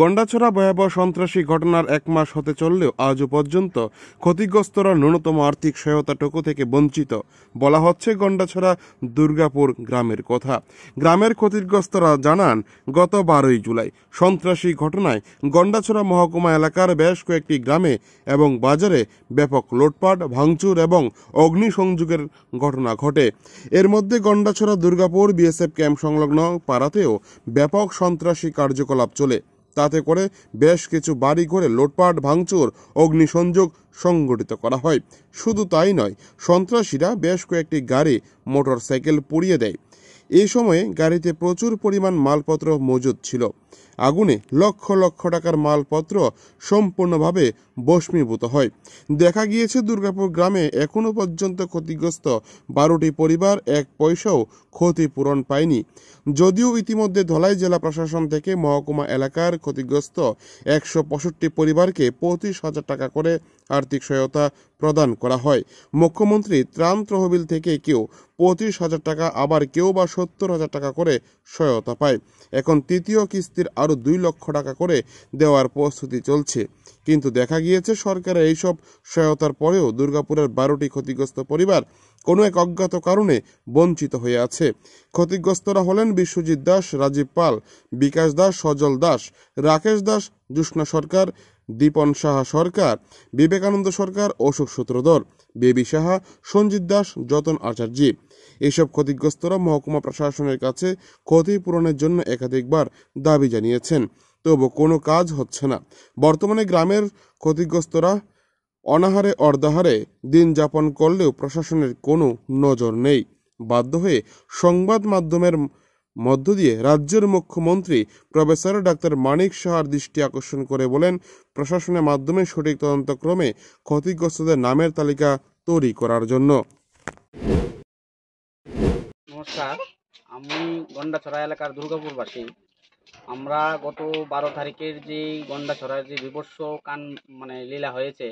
গন্ডাছড়া ভয়াবহ সন্ত্রাসী ঘটনার এক মাস হতে চললেও আজও পর্যন্ত ক্ষতিগ্রস্তরা ন্যূনতম আর্থিক সহায়তাটুকু থেকে বঞ্চিত বলা হচ্ছে গন্ডাছড়া দুর্গাপুর গ্রামের কথা গ্রামের ক্ষতিগ্রস্তরা জানান গত বারোই জুলাই সন্ত্রাসী ঘটনায় গন্ডাছড়া মহকুমা এলাকার বেশ কয়েকটি গ্রামে এবং বাজারে ব্যাপক লোটপাট ভাঙচুর এবং অগ্নিসংযোগের ঘটনা ঘটে এর মধ্যে গন্ডাছড়া দুর্গাপুর বিএসএফ ক্যাম্প সংলগ্ন পাড়াতেও ব্যাপক সন্ত্রাসী কার্যকলাপ চলে তাতে করে বেশ কিছু বাড়ি ঘরে লোটপাট ভাঙচুর অগ্নিসংযোগ সংগঠিত করা হয় শুধু তাই নয় সন্ত্রাসীরা বেশ কয়েকটি গাড়ি মোটরসাইকেল পুড়িয়ে দেয় এই সময়ে গাড়িতে প্রচুর পরিমাণ মালপত্র মজুদ ছিল আগুনে লক্ষ লক্ষ টাকার মালপত্র সম্পূর্ণভাবে বস্মীভূত হয় দেখা গিয়েছে দুর্গাপুর গ্রামে এখনও পর্যন্ত ক্ষতিগ্রস্ত বারোটি পরিবার এক পয়সাও ক্ষতিপূরণ পায়নি যদিও ইতিমধ্যে ধলাই জেলা প্রশাসন থেকে মহকুমা এলাকার ক্ষতিগ্রস্ত একশো পঁয়ষট্টি পরিবারকে পঁচিশ হাজার টাকা করে আর্থিক সহায়তা প্রদান করা হয় মুখ্যমন্ত্রী ত্রাণ তহবিল থেকে কেউ পঁচিশ হাজার টাকা আবার কেউ বা সত্তর হাজার টাকা করে সহায়তা পায় এখন তৃতীয় কিস্তির আরও দুই লক্ষ টাকা করে দেওয়ার প্রস্তুতি চলছে কিন্তু দেখা গিয়েছে সরকারের এইসব সহায়তার পরেও দুর্গাপুরের বারোটি ক্ষতিগ্রস্ত পরিবার কোনো এক অজ্ঞাত কারণে বঞ্চিত হয়ে আছে ক্ষতিগ্রস্তরা হলেন বিশ্বজিৎ দাস রাজীব পাল বিকাশ দাস সজল দাস রাকেশ দাস জুষ্ণা সরকার দীপন সাহা সরকার বিবেকানন্দ সরকার অশোক সূত্রধর বেবি সাহা সঞ্জিত দাস যতন আচার্যি এসব ক্ষতিগ্রস্তরা মহকুমা প্রশাসনের কাছে ক্ষতিপূরণের জন্য একাধিকবার দাবি জানিয়েছেন তবু কোনো কাজ হচ্ছে না বর্তমানে গ্রামের ক্ষতিগ্রস্তরা অনাহারে অর্ধাহারে দিন যাপন করলেও প্রশাসনের কোনো নজর নেই বাধ্য হয়ে সংবাদ মাধ্যমের মধ্য দিয়ে রাজ্যের মুখ্যমন্ত্রী প্রফেসর ডাক্তার মানিক সাহার দৃষ্টি আকর্ষণ করে বলেন প্রশাসনের মাধ্যমে সঠিক তদন্তক্রমে ক্ষতিগ্রস্তদের নামের তালিকা তৈরি করার জন্য নমস্কার আমি গন্ডাছড়া এলাকার দুর্গাপুরবাসী আমরা গত বারো তারিখের যে গন্ডাছড়ার যে বিবর্ষ কান মানে লীলা হয়েছে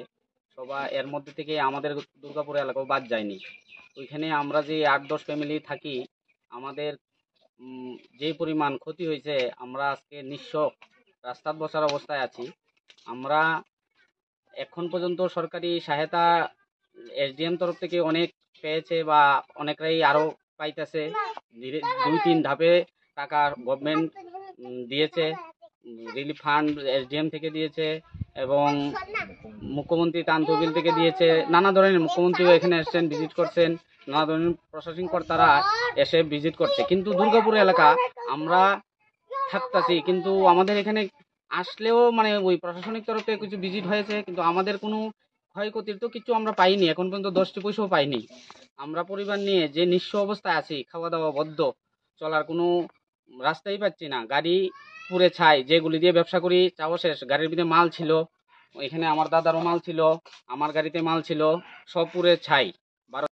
সবা এর মধ্যে থেকে আমাদের দুর্গাপুর এলাকাও বাদ যায়নি ওইখানে আমরা যে আট দশ ফ্যামিলি থাকি আমাদের যে পরিমাণ ক্ষতি হয়েছে আমরা আজকে নিঃস্ব রাস্তার বসার অবস্থায় আছি আমরা এখন পর্যন্ত সরকারি সহায়তা এসডিএম তরফ থেকে অনেক পেয়েছে বা অনেকরাই আরও পাইতেছে দুই তিন ধাপে টাকা গভর্নমেন্ট দিয়েছে রিলিফ ফান্ড এসডিএম থেকে দিয়েছে এবং মুখ্যমন্ত্রী তান তহবিল থেকে দিয়েছে নানা ধরনের মুখ্যমন্ত্রীও এখানে এসছেন ভিজিট করছেন নানা নানাধরনের প্রশাসন কর্তারা এসে ভিজিট করছে কিন্তু দুর্গাপুর এলাকা আমরা থাকতেছি কিন্তু আমাদের এখানে আসলেও মানে ওই প্রশাসনিক তরফে কিছু ভিজিট হয়েছে কিন্তু আমাদের কোনো ক্ষয়ক্ষতির তো কিছু আমরা পাইনি এখন পর্যন্ত দশটি পয়সাও পাইনি আমরা পরিবার নিয়ে যে নিঃস্ব অবস্থায় আছি খাওয়া দাওয়া বদ্ধ চলার কোনো রাস্তাই পাচ্ছি না গাড়ি পুরে ছাই যেগুলি দিয়ে ব্যবসা করি চাও শেষ গাড়ির ভিতরে মাল ছিল এখানে আমার দাদারও মাল ছিল আমার গাড়িতে মাল ছিল সব পুরে ছাই